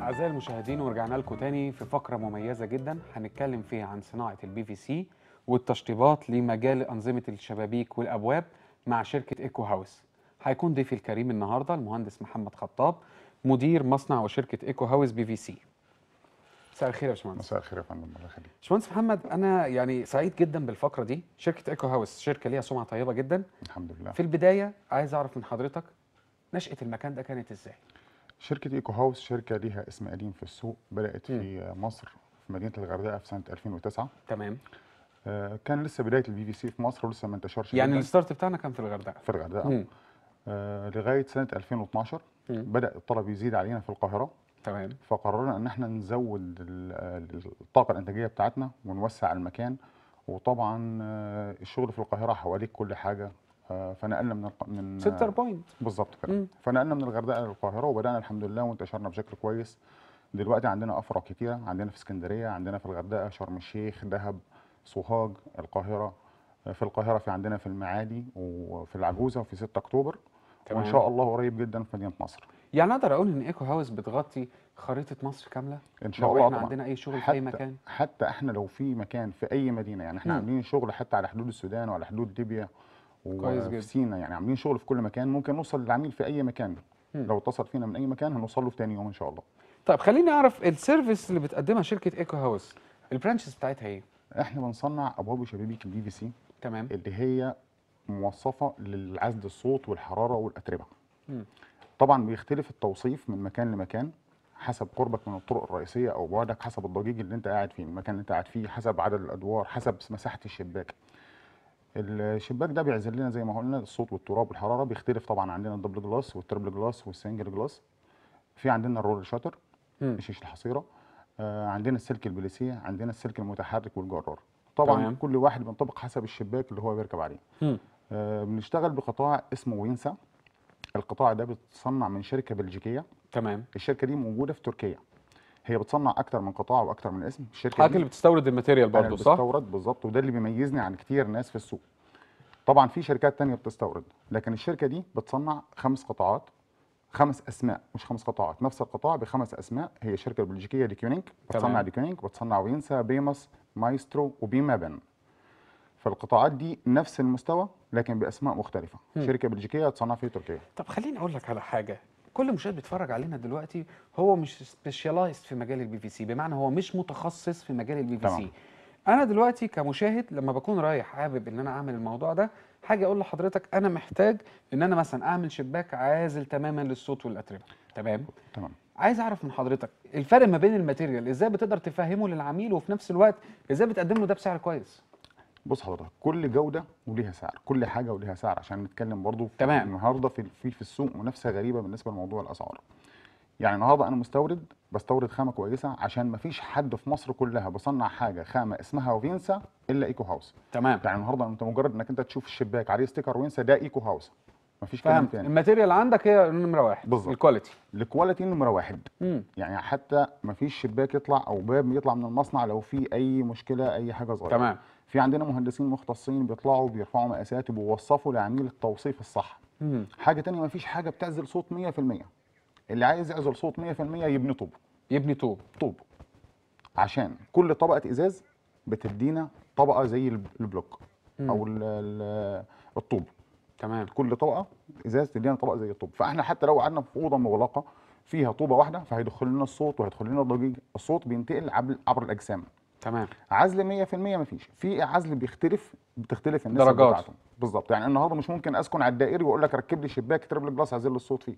أعزائي المشاهدين ورجعنا لكم تاني في فقرة مميزة جدا هنتكلم فيها عن صناعة البي في سي والتشطيبات لمجال أنظمة الشبابيك والأبواب مع شركة إيكو هاوس هيكون ضيفي الكريم النهاردة المهندس محمد خطاب مدير مصنع وشركة إيكو هاوس بي في سي مساء الخير يا باشمهندس مساء الخير يا فندم الله يخليك باشمهندس محمد انا يعني سعيد جدا بالفقره دي شركه ايكو هاوس شركه ليها سمعه طيبه جدا الحمد لله في البدايه عايز اعرف من حضرتك نشاه المكان ده كانت ازاي شركة ايكو هاوس شركة ليها اسم قديم في السوق بدأت في مصر في مدينة الغردقة في سنة 2009 تمام آه، كان لسه بداية البي في سي في مصر ولسه ما انتشرش يعني الستارت بتاعنا كان في الغردقة في الغردقة آه، لغاية سنة 2012 مم. بدأ الطلب يزيد علينا في القاهرة تمام فقررنا ان احنا نزود الطاقة الانتاجية بتاعتنا ونوسع المكان وطبعا آه، الشغل في القاهرة حواليك كل حاجة آه، فنقلنا من الق... من سنتر آه، بوينت بالظبط كده فنقلنا من الغردقه للقاهره وبدانا الحمد لله وانتشرنا بشكل كويس دلوقتي عندنا افرع كتيره عندنا في اسكندريه عندنا في الغردقه شرم الشيخ دهب سوهاج القاهره آه، في القاهره في عندنا في المعادي وفي العجوزه وفي 6 اكتوبر تمام. وان شاء الله قريب جدا في مدينه نصر يعني اقدر اقول ان ايكو هاوس بتغطي خريطه مصر كامله ان شاء الله احنا عندنا اي شغل في اي مكان حتى احنا لو في مكان في اي مدينه يعني احنا عاملين شغل حتى على حدود السودان وعلى حدود ليبيا كويس جدا سينا يعني عاملين شغل في كل مكان ممكن نوصل للعميل في اي مكان م. لو اتصل فينا من اي مكان هنوصل له في تاني يوم ان شاء الله طيب خليني اعرف السيرفيس اللي بتقدمها شركه ايكو هاوس البرانشز بتاعتها ايه احنا بنصنع ابواب وشبابيك البي في سي تمام اللي هي موصفه للعزل الصوت والحراره والاتربه م. طبعا بيختلف التوصيف من مكان لمكان حسب قربك من الطرق الرئيسيه او بعدك حسب الضجيج اللي انت قاعد فيه المكان اللي انت قاعد فيه حسب عدد الادوار حسب مساحه الشباك الشباك ده بيعزل لنا زي ما قلنا الصوت والتراب والحراره بيختلف طبعا عندنا الدبل جلاس والتربل جلاس والسنجل جلاس في عندنا الرول شاتر الشيش الحصيره آه عندنا السلك البليسيه عندنا السلك المتحرك والجرار طبعا طيب. كل واحد بينطبق حسب الشباك اللي هو بيركب عليه آه بنشتغل بقطاع اسمه وينسا القطاع ده بيتصنع من شركه بلجيكيه تمام الشركه دي موجوده في تركيا هي بتصنع اكتر من قطاع واكتر من اسم الشركه حضرتك اللي بتستورد الماتيريال برضه صح؟ بتستورد بالظبط وده اللي بيميزني عن كتير ناس في السوق طبعا في شركات تانية بتستورد لكن الشركه دي بتصنع خمس قطاعات خمس اسماء مش خمس قطاعات نفس القطاع بخمس اسماء هي الشركه البلجيكيه ديكيونينك بتصنع ديكيونينك بتصنع وينسا بيمس مايسترو وبيمابن فالقطاعات دي نفس المستوى لكن باسماء مختلفه م. شركه بلجيكيه تصنع في تركيا طب خليني اقول لك على حاجه كل مشاهد بيتفرج علينا دلوقتي هو مش سبيشالايزد في مجال البي في سي بمعنى هو مش متخصص في مجال البي في سي انا دلوقتي كمشاهد لما بكون رايح حابب ان انا اعمل الموضوع ده حاجه اقول لحضرتك انا محتاج ان انا مثلا اعمل شباك عازل تماما للصوت والاتربه تمام تمام عايز اعرف من حضرتك الفرق ما بين الماتيريال ازاي بتقدر تفهمه للعميل وفي نفس الوقت ازاي بتقدم له ده بسعر كويس بص حضرتك كل جوده وليها سعر كل حاجه وليها سعر عشان نتكلم برضو تمام النهارده في في في السوق منافسه غريبه بالنسبه لموضوع الاسعار يعني النهارده انا مستورد بستورد خامه كويسه عشان ما فيش حد في مصر كلها بصنع حاجه خامه اسمها وينسا الا ايكو هاوس تمام يعني النهارده انت مجرد انك انت تشوف الشباك عليه ستيكر وينسا ده ايكو هاوس مفيش كلام تاني الماتيريال عندك هي نمره واحد بالظبط الكواليتي الكواليتي نمره واحد مم. يعني حتى مفيش شباك يطلع او باب يطلع من المصنع لو في اي مشكله اي حاجه صغيره تمام في عندنا مهندسين مختصين بيطلعوا بيرفعوا مقاسات وبيوصفوا لعميل التوصيف الصح مم. حاجه تانية ما فيش حاجه بتعزل صوت 100% اللي عايز يعزل صوت 100% يبني طوب يبني طوب طوب عشان كل طبقه ازاز بتدينا طبقه زي البلوك مم. او الـ الـ الطوب تمام كل طبقه ازاز تدينا طبقه زي الطوب فاحنا حتى لو قعدنا في اوضه مغلقه فيها طوبه واحده فهيدخل لنا الصوت وهيدخل لنا الضجيج الصوت بينتقل عبر الاجسام تمام عزل 100% مفيش في عزل بيختلف بتختلف الناس بتاعته بالظبط يعني النهارده مش ممكن اسكن على الدائري واقول لك ركب لي شباك تربل بلس عزل الصوت فيه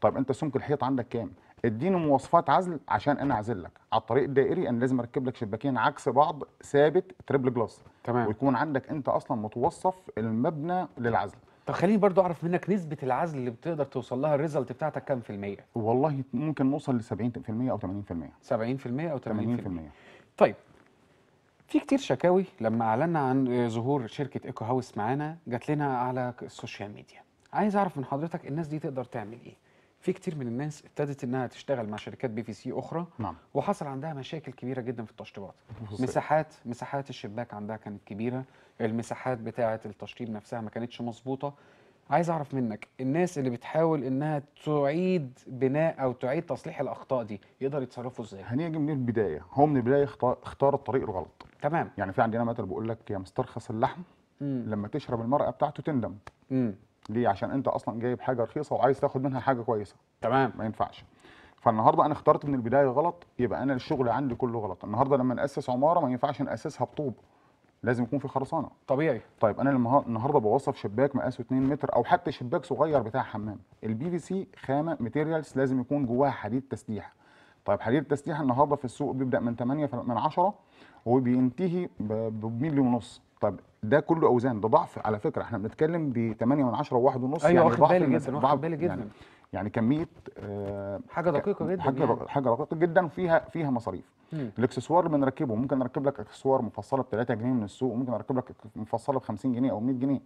طيب انت سمك الحيط عندك كام اديني مواصفات عزل عشان انا اعزل لك على الطريق الدائري انا لازم اركب لك شباكين عكس بعض ثابت تريبل جلاس تمام ويكون عندك انت اصلا متوصف المبنى للعزل طب خليني برضو اعرف منك نسبه العزل اللي بتقدر توصل لها الريزلت بتاعتك كام في الميه والله ممكن نوصل ل 70% او 80% 70% او 80%, 80%. طيب في كتير شكاوي لما اعلنا عن ظهور شركه ايكو هاوس معانا جات لنا على السوشيال ميديا عايز اعرف من حضرتك الناس دي تقدر تعمل ايه في كتير من الناس ابتدت انها تشتغل مع شركات بي في سي اخرى نعم. وحصل عندها مشاكل كبيره جدا في التشطيبات مساحات مساحات الشباك عندها كانت كبيره المساحات بتاعه التشطيب نفسها ما كانتش مظبوطه عايز اعرف منك الناس اللي بتحاول انها تعيد بناء او تعيد تصليح الاخطاء دي يقدر يتصرفوا ازاي هنيجي من البدايه هو من البدايه اختار الطريق الغلط تمام يعني في عندنا مثل بيقول لك يا مسترخص اللحم مم. لما تشرب المرقه بتاعته تندم مم. ليه عشان انت اصلا جايب حاجه رخيصه وعايز تاخد منها حاجه كويسه تمام ما ينفعش فالنهارده انا اخترت من البدايه غلط يبقى انا الشغل عندي كله غلط النهارده لما ناسس عماره ما ينفعش ناسسها بطوب لازم يكون في خرسانه طبيعي طيب انا لما النهارده بوصف شباك مقاسه 2 متر او حتى شباك صغير بتاع حمام البي في سي خامه ماتيريالز لازم يكون جواها حديد تسليح طيب حديد التسليح النهارده في السوق بيبدا من 8 من 10 وبينتهي بميلي ونص طب ده كله اوزان ده ضعف على فكره احنا بنتكلم ب 8 من 10 و1.5 ايوه يعني واخد بالي جدا واخد بالي يعني جدا يعني يعني كميه آه، حاجه دقيقه جدا حاجه يعني. حاجه دقيقه جدا فيها فيها مصاريف الاكسسوار اللي بنركبه ممكن نركب لك اكسسوار مفصله ب 3 جنيه من السوق وممكن نركب لك مفصله ب 50 جنيه او 100 جنيه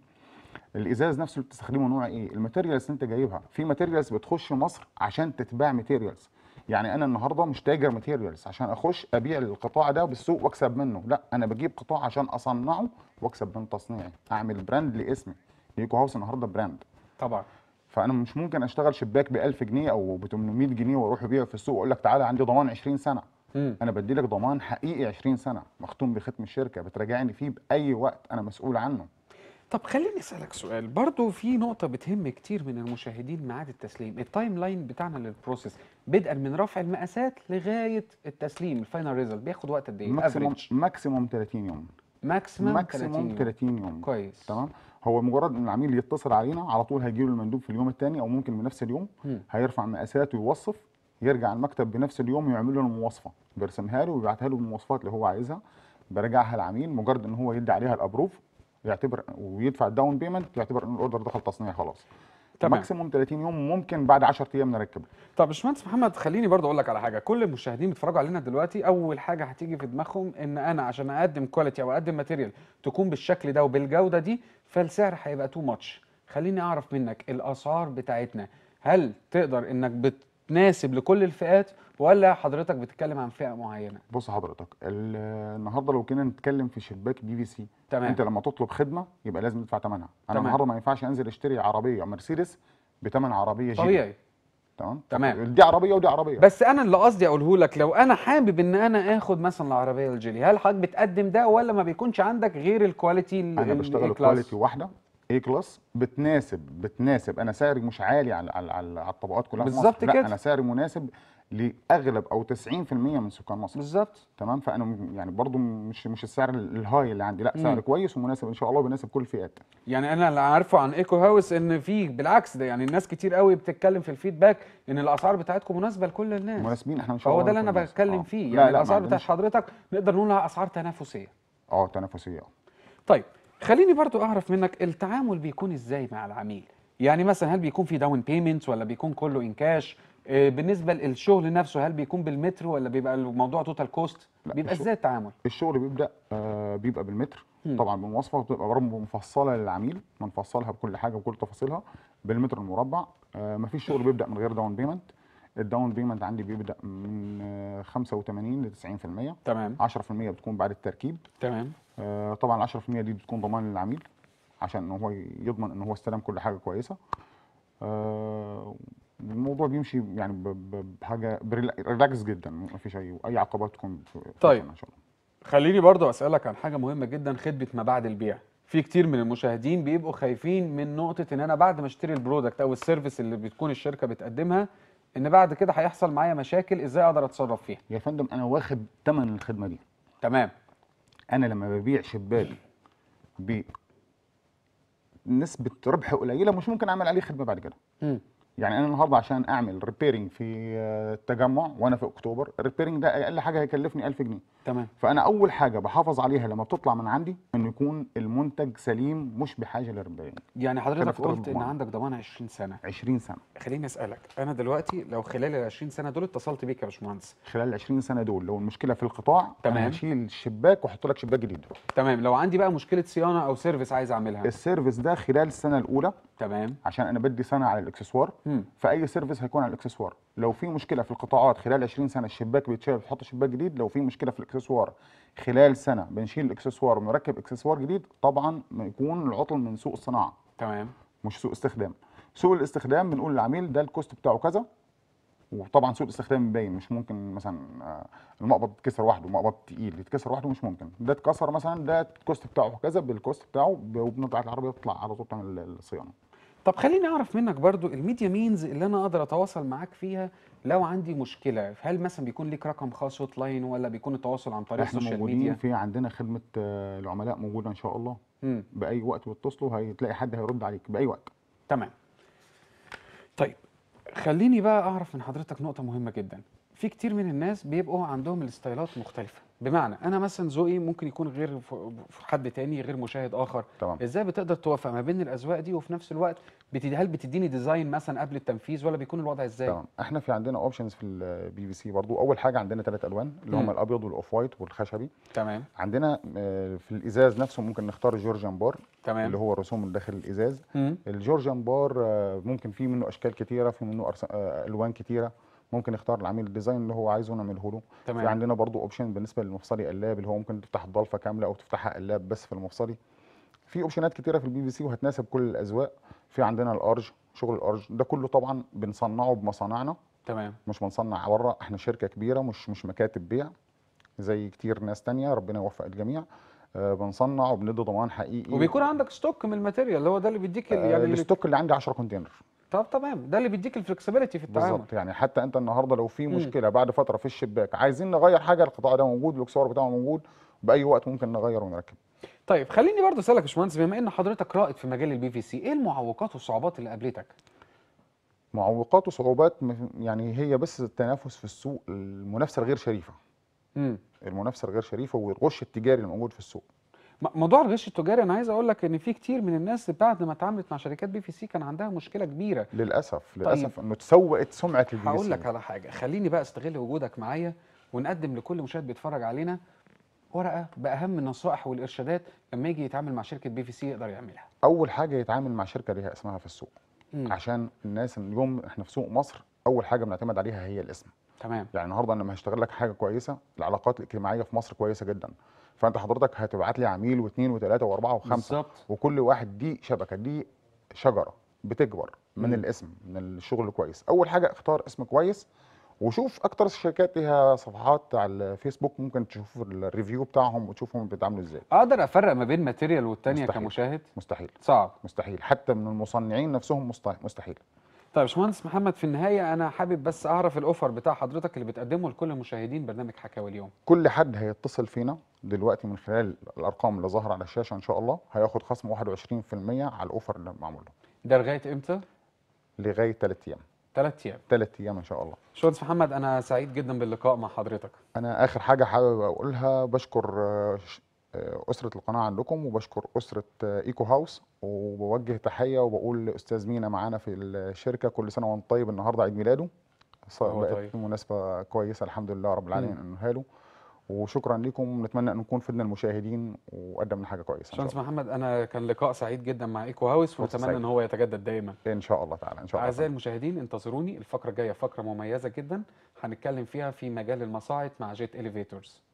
الازاز نفسه اللي بتستخدمه نوع ايه الماتيريالز اللي انت جايبها في ماتيريالز بتخش مصر عشان تتباع ماتيريالز يعني انا النهارده مش تاجر ماتيريالز عشان اخش ابيع القطاع ده بالسوق واكسب منه لا انا بجيب قطاع عشان اصنعه واكسب من تصنيعي اعمل براند لاسمي ايكو هاوس النهارده براند طبعا فانا مش ممكن اشتغل شباك ب 1000 جنيه او ب 800 جنيه واروح ابيع في السوق واقول لك تعالى عندي ضمان 20 سنه مم. انا بدي لك ضمان حقيقي 20 سنه مختوم بختم الشركه بتراجعني فيه باي وقت انا مسؤول عنه طب خليني اسالك سؤال برضو في نقطه بتهم كتير من المشاهدين ميعاد التسليم التايم لاين بتاعنا للبروسيس بدءا من رفع المقاسات لغايه التسليم الفاينل ريزلت بياخد وقت قد ايه ماكسيموم ماكسيموم 30 يوم ماكسيموم 30 يوم ماكسيموم 30 يوم كويس تمام هو مجرد ان العميل يتصل علينا على طول هيجي له المندوب في اليوم الثاني او ممكن بنفس اليوم هيرفع مقاسات ويوصف يرجع المكتب بنفس اليوم يعمل له المواصفه بيرسمها له ويبعتها له بالمواصفات اللي هو عايزها برجعها العميل مجرد ان هو يدي عليها الابروف يعتبر ويدفع الداون بيمنت يعتبر ان الاوردر دخل تصنيع خلاص تمام ماكسيموم 30 يوم ممكن بعد 10 ايام نركب طب باشمهندس محمد خليني برضه اقول لك على حاجه كل المشاهدين بيتفرجوا علينا دلوقتي اول حاجه هتيجي في دماغهم ان انا عشان اقدم كواليتي او اقدم ماتيريال تكون بالشكل ده وبالجوده دي فالسعر هيبقى تو ماتش خليني اعرف منك الاسعار بتاعتنا هل تقدر انك بتناسب لكل الفئات ولا حضرتك بتتكلم عن فئه معينه بص حضرتك النهارده لو كنا نتكلم في شباك بي في سي تمام. انت لما تطلب خدمه يبقى لازم تدفع ثمنها انا النهارده ما ينفعش انزل اشتري عربيه مرسيدس بثمن عربيه جي طبيعي تمام تمام دي عربيه ودي عربيه بس انا اللي قصدي اقوله لك لو انا حابب ان انا اخد مثلا العربيه الجيلي هل حضرتك بتقدم ده ولا ما بيكونش عندك غير الكواليتي انا بشتغل كواليتي واحده اي كلاس بتناسب بتناسب انا سعري مش عالي على على, على الطبقات كلها بالظبط كده انا سعري مناسب لاغلب او 90% من سكان مصر بالظبط تمام فانا يعني برضو مش مش السعر الهاي اللي عندي لا سعر مم. كويس ومناسب ان شاء الله بيناسب كل الفئات يعني انا اللي عارفه عن ايكو هاوس ان في بالعكس ده يعني الناس كتير قوي بتتكلم في الفيدباك ان الاسعار بتاعتكم مناسبه لكل الناس مناسبين احنا ان شاء الله هو ده اللي انا بتكلم آه. فيه يعني لا لا الاسعار بتاعت حضرتك نقدر نقول انها اسعار تنافسيه اه تنافسيه طيب خليني برضو اعرف منك التعامل بيكون ازاي مع العميل يعني مثلا هل بيكون في داون بيمنت ولا بيكون كله ان آه، كاش بالنسبه للشغل نفسه هل بيكون بالمتر ولا بيبقى الموضوع توتال كوست بيبقى ازاي التعامل الشغل بيبدا آه، بيبقى بالمتر طبعا بالمواصفه بتبقى مفصله للعميل بنفصلها بكل حاجه وكل تفاصيلها بالمتر المربع آه، مفيش شغل بيبدا من غير داون بيمنت الداون بيمنت عندي بيبدا من 85 ل 90% تمام 10% بتكون بعد التركيب تمام آه، طبعا 10% دي بتكون ضمان للعميل عشان ان هو يضمن ان هو استلم كل حاجه كويسه آه، الموضوع بيمشي يعني بحاجه ريلاكس جدا ما فيش اي اي عقبات تكون طيب ان شاء الله خليني برضو اسالك عن حاجه مهمه جدا خدمه ما بعد البيع في كتير من المشاهدين بيبقوا خايفين من نقطه ان انا بعد ما اشتري البرودكت او السيرفيس اللي بتكون الشركه بتقدمها ان بعد كده هيحصل معايا مشاكل ازاي اقدر اتصرف فيها يا فندم انا واخد ثمن الخدمه دي تمام انا لما ببيع شباك بنسبه ربح قليله مش ممكن اعمل عليه خدمه بعد كده م. يعني انا النهارده عشان اعمل ريبيرنج في التجمع آه، وانا في اكتوبر الريبيرنج ده اقل حاجه هيكلفني 1000 جنيه تمام فانا اول حاجه بحافظ عليها لما بتطلع من عندي انه يكون المنتج سليم مش بحاجه للربايات يعني حضرتك قلت ان عندك ضمان 20 سنه 20 سنه خليني اسالك انا دلوقتي لو خلال ال 20 سنه دول اتصلت بيك يا باشمهندس خلال ال 20 سنه دول لو المشكله في القطاع تمام هشيل الشباك واحط لك شباك جديد تمام لو عندي بقى مشكله صيانه او سيرفيس عايز اعملها السيرفيس ده خلال السنه الاولى تمام عشان انا بدي سنه على الاكسسوار فاي سيرفيس هيكون على الاكسسوار لو في مشكله في القطاعات خلال 20 سنه الشباك بيتشال بتحط شباك جديد لو في مشكله في الاكسسوار اكسسوار خلال سنه بنشيل الاكسسوار ونركب اكسسوار جديد طبعا يكون العطل من سوق الصناعه تمام مش سوق استخدام سوق الاستخدام بنقول للعميل ده الكوست بتاعه كذا وطبعا سوق الاستخدام باين مش ممكن مثلا آه، المقبض يتكسر لوحده مقبض تقيل يتكسر لوحده مش ممكن ده اتكسر مثلا ده الكوست بتاعه كذا بالكوست بتاعه وبنطلع العربيه تطلع على طول تعمل الصيانه طب خليني اعرف منك برضو الميديا مينز اللي انا اقدر اتواصل معاك فيها لو عندي مشكله هل مثلا بيكون ليك رقم خاص هوت لاين ولا بيكون التواصل عن طريق السوشيال ميديا موجودين ميديا في عندنا خدمه آه، العملاء موجوده ان شاء الله مم. باي وقت بتتصلوا هتلاقي حد هيرد عليك باي وقت تمام طيب خليني بقى اعرف من حضرتك نقطه مهمه جدا في كتير من الناس بيبقوا عندهم الستايلات مختلفه بمعنى انا مثلا ذوقي ممكن يكون غير حد تاني غير مشاهد اخر طبعا. ازاي بتقدر توفق ما بين الاذواق دي وفي نفس الوقت بتدي هل بتديني ديزاين مثلا قبل التنفيذ ولا بيكون الوضع ازاي تمام احنا في عندنا اوبشنز في البي في سي برضو اول حاجه عندنا ثلاث الوان اللي هم الابيض والاوف وايت والخشبي تمام عندنا آه، في الازاز نفسه ممكن نختار جورجيان بار تمام اللي هو الرسوم داخل الازاز الجورجيان آه، بار ممكن في منه اشكال كتيره في منه آه، الوان كتيره ممكن يختار العميل الديزاين اللي هو عايزه نعمله له تمام. في عندنا برضو اوبشن بالنسبه للمفصلي قلاب اللي هو ممكن تفتح الضلفه كامله او تفتحها قلاب بس في المفصلي في اوبشنات كتيره في البي في سي وهتناسب كل الاذواق في عندنا الارج شغل الارج ده كله طبعا بنصنعه بمصانعنا تمام مش بنصنع بره احنا شركه كبيره مش مش مكاتب بيع زي كتير ناس تانية ربنا يوفق الجميع آه بنصنع وبندي ضمان حقيقي وبيكون عندك ستوك من الماتيريال اللي هو ده اللي بيديك آه يعني الستوك اللي عندي 10 كونتينر طب تمام ده اللي بيديك الفلكسبيليتي في التعامل بالظبط يعني حتى انت النهارده لو في مشكله بعد فتره في الشباك عايزين نغير حاجه القطاع ده موجود الاكسسوار بتاعه موجود باي وقت ممكن نغير ونركب طيب خليني برضه اسالك يا باشمهندس بما ان حضرتك رائد في مجال البي في سي ايه المعوقات والصعوبات اللي قابلتك معوقات وصعوبات يعني هي بس التنافس في السوق المنافسه الغير شريفه امم المنافسه الغير شريفه والغش التجاري الموجود في السوق موضوع الغش التجاري انا عايز اقول لك ان في كتير من الناس بعد ما اتعاملت مع شركات بي في سي كان عندها مشكله كبيره للاسف طيب. للاسف طيب. انه تسوقت سمعه البي في سي هقول لك على حاجه خليني بقى استغل وجودك معايا ونقدم لكل مشاهد بيتفرج علينا ورقه باهم النصائح والارشادات لما يجي يتعامل مع شركه بي في سي يقدر يعملها اول حاجه يتعامل مع شركه ليها اسمها في السوق م. عشان الناس اليوم احنا في سوق مصر اول حاجه بنعتمد عليها هي الاسم تمام يعني النهارده انا لما هشتغل لك حاجه كويسه العلاقات الاجتماعيه في مصر كويسه جدا فانت حضرتك هتبعت لي عميل واثنين وثلاثه واربعه وخمسه بالزبط. وكل واحد دي شبكه دي شجره بتكبر من مم. الاسم من الشغل الكويس اول حاجه اختار اسم كويس وشوف اكتر الشركات ليها صفحات على الفيسبوك ممكن تشوف الريفيو بتاعهم وتشوفهم بيتعاملوا ازاي اقدر افرق ما بين ماتيريال والتانيه مستحيل. كمشاهد مستحيل صعب مستحيل حتى من المصنعين نفسهم مستحيل طيب يا باشمهندس محمد في النهايه انا حابب بس اعرف الاوفر بتاع حضرتك اللي بتقدمه لكل مشاهدين برنامج حكاوي اليوم كل حد هيتصل فينا دلوقتي من خلال الارقام اللي ظاهره على الشاشه ان شاء الله هياخد خصم 21% على الاوفر اللي معمول له ده لغايه امتى لغايه 3 ايام 3 ايام 3 ايام ان شاء الله باشمهندس محمد انا سعيد جدا باللقاء مع حضرتك انا اخر حاجه حابب اقولها بشكر اسره القناه عندكم وبشكر اسره ايكو هاوس وبوجه تحيه وبقول لاستاذ مينا معانا في الشركه كل سنه وانت طيب النهارده عيد ميلاده بقت طيب. مناسبه كويسه الحمد لله رب العالمين أنه له وشكرا لكم نتمنى ان نكون فدنا المشاهدين وقدمنا حاجه كويسه شانس محمد انا كان لقاء سعيد جدا مع ايكو هاوس واتمنى ان هو يتجدد دايما ان شاء الله تعالى ان شاء الله اعزائي المشاهدين انتظروني الفقره الجايه فقره مميزه جدا هنتكلم فيها في مجال المصاعد مع جيت اليفيتورز